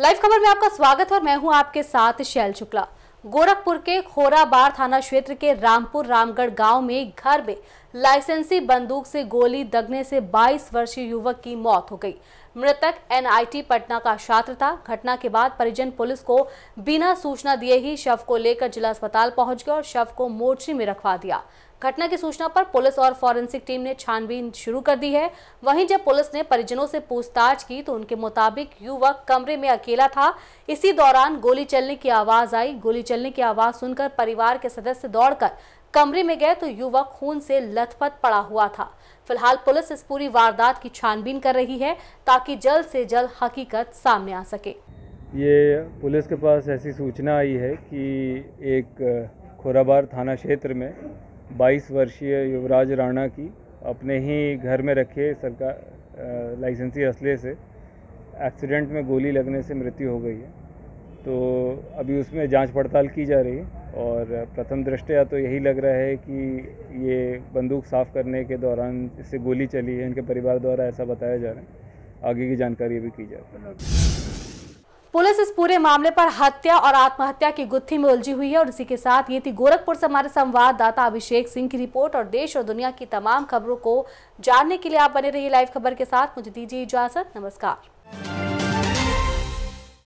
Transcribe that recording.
live खबर में आपका स्वागत है और मैं हूं आपके साथ शैल शुक्ला गोरखपुर के खोराबार थाना क्षेत्र के रामपुर रामगढ़ गांव में घर में लाइसेंसी बंदूक से गोली दगने से 22 वर्षीय युवक की मौत हो गई मृतक एनआईटी पटना का छात्र था घटना के बाद परिजन पुलिस को बिना सूचना दिए ही शव को लेकर जिला अस्पताल पहुंच गए और शव को मोर्ची में रखवा दिया घटना की सूचना पर पुलिस और फॉरेंसिक टीम ने छानबीन शुरू कर दी है वहीं जब पुलिस ने परिजनों से पूछताछ की तो उनके मुताबिक युवक कमरे में अकेला था इसी दौरान गोली चलने की आवाज आई गोली चलने की आवाज सुनकर परिवार के सदस्य दौड़कर कमरे में गए तो युवक खून से लथपथ पड़ा हुआ था फिलहाल पुलिस इस पूरी वारदात की छानबीन कर रही है ताकि जल्द से जल्द हकीकत सामने आ सके ये पुलिस के पास ऐसी सूचना आई है कि एक खोराबार थाना क्षेत्र में 22 वर्षीय युवराज राणा की अपने ही घर में रखे सरकार लाइसेंसी असले से एक्सीडेंट में गोली लगने से मृत्यु हो गई है तो अभी उसमें जांच पड़ताल की जा रही है और प्रथम दृष्टया तो यही लग रहा है कि ये बंदूक साफ़ करने के दौरान इससे गोली चली है इनके परिवार द्वारा ऐसा बताया जा रहा है आगे की जानकारी अभी की जा रही है पुलिस इस पूरे मामले पर हत्या और आत्महत्या की गुत्थी में उलझी हुई है और इसी के साथ ये थी गोरखपुर से हमारे संवाददाता अभिषेक सिंह की रिपोर्ट और देश और दुनिया की तमाम खबरों को जानने के लिए आप बने रहिए लाइव खबर के साथ मुझे दीजिए इजाजत नमस्कार